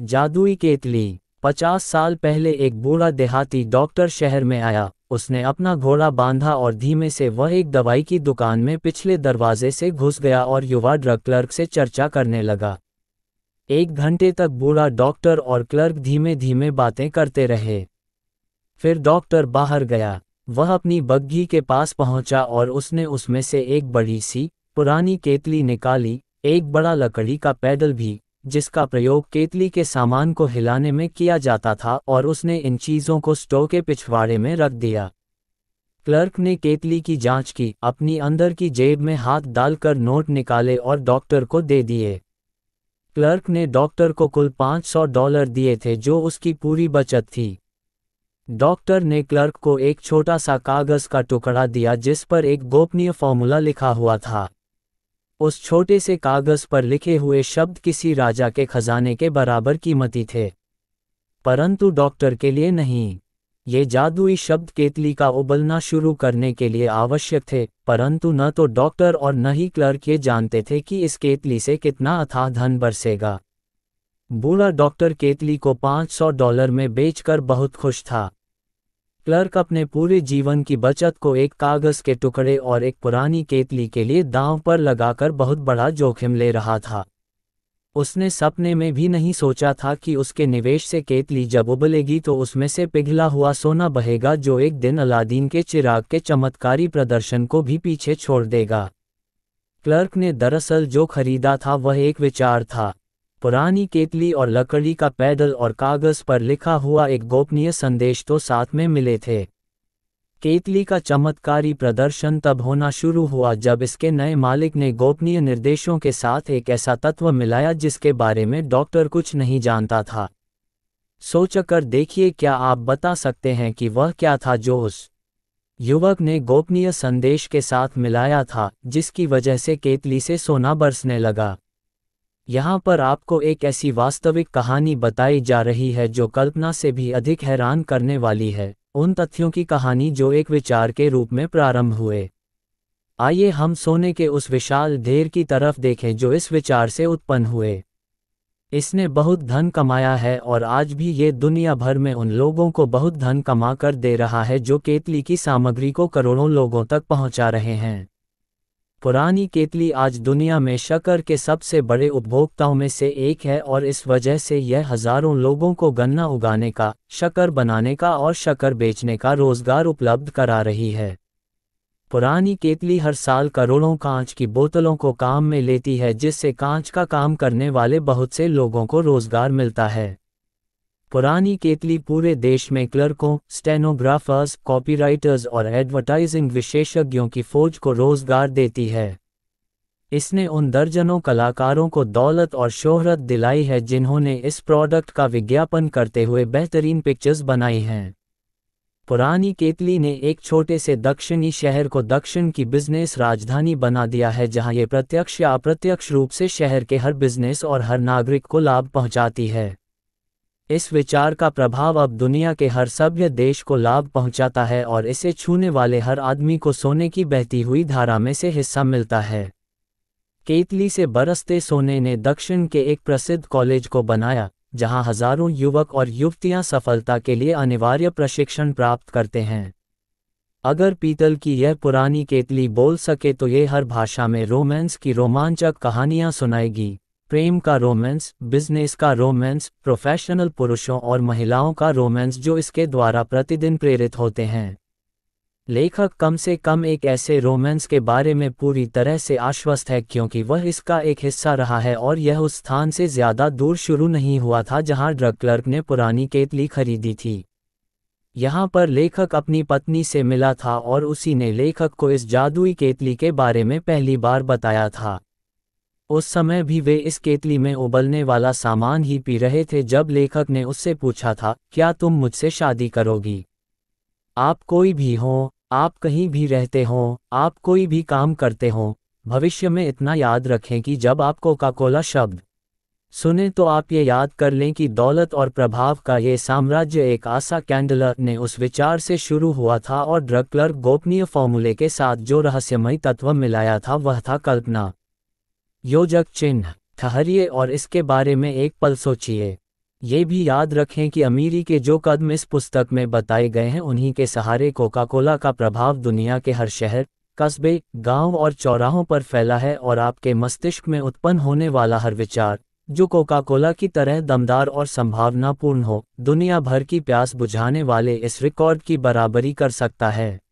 जादुई केतली पचास साल पहले एक बूढ़ा देहाती डॉक्टर शहर में आया उसने अपना घोड़ा बांधा और धीमे से वह एक दवाई की दुकान में पिछले दरवाजे से घुस गया और युवा ड्रग क्लर्क से चर्चा करने लगा एक घंटे तक बूढ़ा डॉक्टर और क्लर्क धीमे धीमे बातें करते रहे फिर डॉक्टर बाहर गया वह अपनी बग्घी के पास पहुंचा और उसने उसमें से एक बड़ी सी पुरानी केतली निकाली एक बड़ा लकड़ी का पैडल भी जिसका प्रयोग केतली के सामान को हिलाने में किया जाता था और उसने इन चीज़ों को स्टोव के पिछवाड़े में रख दिया क्लर्क ने केतली की जांच की अपनी अंदर की जेब में हाथ डालकर नोट निकाले और डॉक्टर को दे दिए क्लर्क ने डॉक्टर को कुल 500 डॉलर दिए थे जो उसकी पूरी बचत थी डॉक्टर ने क्लर्क को एक छोटा सा कागज़ का टुकड़ा दिया जिस पर एक गोपनीय फॉर्मूला लिखा हुआ था उस छोटे से कागज पर लिखे हुए शब्द किसी राजा के खजाने के बराबर कीमती थे परंतु डॉक्टर के लिए नहीं ये जादुई शब्द केतली का उबलना शुरू करने के लिए आवश्यक थे परंतु न तो डॉक्टर और न ही क्लर्क ये जानते थे कि इस केतली से कितना अथाह धन बरसेगा बूढ़ा डॉक्टर केतली को 500 डॉलर में बेचकर बहुत खुश था क्लर्क अपने पूरे जीवन की बचत को एक कागज के टुकड़े और एक पुरानी केतली के लिए दांव पर लगाकर बहुत बड़ा जोखिम ले रहा था उसने सपने में भी नहीं सोचा था कि उसके निवेश से केतली जब उबलेगी तो उसमें से पिघला हुआ सोना बहेगा जो एक दिन अलादीन के चिराग के चमत्कारी प्रदर्शन को भी पीछे छोड़ देगा क्लर्क ने दरअसल जो खरीदा था वह एक विचार था पुरानी केतली और लकड़ी का पैदल और कागज पर लिखा हुआ एक गोपनीय संदेश तो साथ में मिले थे केतली का चमत्कारी प्रदर्शन तब होना शुरू हुआ जब इसके नए मालिक ने गोपनीय निर्देशों के साथ एक ऐसा तत्व मिलाया जिसके बारे में डॉक्टर कुछ नहीं जानता था सोचकर देखिए क्या आप बता सकते हैं कि वह क्या था जो उस युवक ने गोपनीय संदेश के साथ मिलाया था जिसकी वजह से केतली से सोना बरसने लगा यहाँ पर आपको एक ऐसी वास्तविक कहानी बताई जा रही है जो कल्पना से भी अधिक हैरान करने वाली है उन तथ्यों की कहानी जो एक विचार के रूप में प्रारंभ हुए आइए हम सोने के उस विशाल ढेर की तरफ देखें जो इस विचार से उत्पन्न हुए इसने बहुत धन कमाया है और आज भी ये दुनिया भर में उन लोगों को बहुत धन कमा कर दे रहा है जो केतली की सामग्री को करोड़ों लोगों तक पहुंचा रहे हैं पुरानी केतली आज दुनिया में शकर के सबसे बड़े उपभोक्ताओं में से एक है और इस वजह से यह हजारों लोगों को गन्ना उगाने का शक्कर बनाने का और शकर बेचने का रोजगार उपलब्ध करा रही है पुरानी केतली हर साल करोड़ों कांच की बोतलों को काम में लेती है जिससे कांच का काम करने वाले बहुत से लोगों को रोजगार मिलता है पुरानी केतली पूरे देश में क्लर्कों स्टेनोग्राफर्स कॉपीराइटर्स और एडवर्टाइजिंग विशेषज्ञों की फौज को रोजगार देती है इसने उन दर्जनों कलाकारों को दौलत और शोहरत दिलाई है जिन्होंने इस प्रोडक्ट का विज्ञापन करते हुए बेहतरीन पिक्चर्स बनाई हैं पुरानी केतली ने एक छोटे से दक्षिणी शहर को दक्षिण की बिजनेस राजधानी बना दिया है जहां ये प्रत्यक्ष या अप्रत्यक्ष रूप से शहर के हर बिजनेस और हर नागरिक को लाभ पहुंचाती है इस विचार का प्रभाव अब दुनिया के हर सभ्य देश को लाभ पहुंचाता है और इसे छूने वाले हर आदमी को सोने की बहती हुई धारा में से हिस्सा मिलता है केतली से बरसते सोने ने दक्षिण के एक प्रसिद्ध कॉलेज को बनाया जहां हजारों युवक और युवतियां सफलता के लिए अनिवार्य प्रशिक्षण प्राप्त करते हैं अगर पीतल की यह पुरानी केतली बोल सके तो ये हर भाषा में रोमांस की रोमांचक कहानियां सुनाएगी प्रेम का रोमांस बिजनेस का रोमांस प्रोफेशनल पुरुषों और महिलाओं का रोमांस जो इसके द्वारा प्रतिदिन प्रेरित होते हैं लेखक कम से कम एक ऐसे रोमांस के बारे में पूरी तरह से आश्वस्त है क्योंकि वह इसका एक हिस्सा रहा है और यह उस स्थान से ज्यादा दूर शुरू नहीं हुआ था जहां ड्रग क्लर्क ने पुरानी केतली खरीदी थी यहां पर लेखक अपनी पत्नी से मिला था और उसी ने लेखक को इस जादुई केतली के बारे में पहली बार बताया था उस समय भी वे इस केतली में उबलने वाला सामान ही पी रहे थे जब लेखक ने उससे पूछा था क्या तुम मुझसे शादी करोगी आप कोई भी हो आप कहीं भी रहते हो आप कोई भी काम करते हो भविष्य में इतना याद रखें कि जब आप कोका कोला शब्द सुने तो आप ये याद कर लें कि दौलत और प्रभाव का ये साम्राज्य एक आशा कैंडलर ने उस विचार से शुरू हुआ था और ड्रग क्लर्क गोपनीय फॉर्मूले के साथ जो रहस्यमयी तत्व मिलाया था वह था कल्पना योजक चिन्ह ठहरिए और इसके बारे में एक पल सोचिए ये भी याद रखें कि अमीरी के जो कदम इस पुस्तक में बताए गए हैं उन्हीं के सहारे कोका कोला का प्रभाव दुनिया के हर शहर कस्बे गांव और चौराहों पर फैला है और आपके मस्तिष्क में उत्पन्न होने वाला हर विचार जो कोका कोला की तरह दमदार और संभावनापूर्ण हो दुनिया भर की प्यास बुझाने वाले इस रिकॉर्ड की बराबरी कर सकता है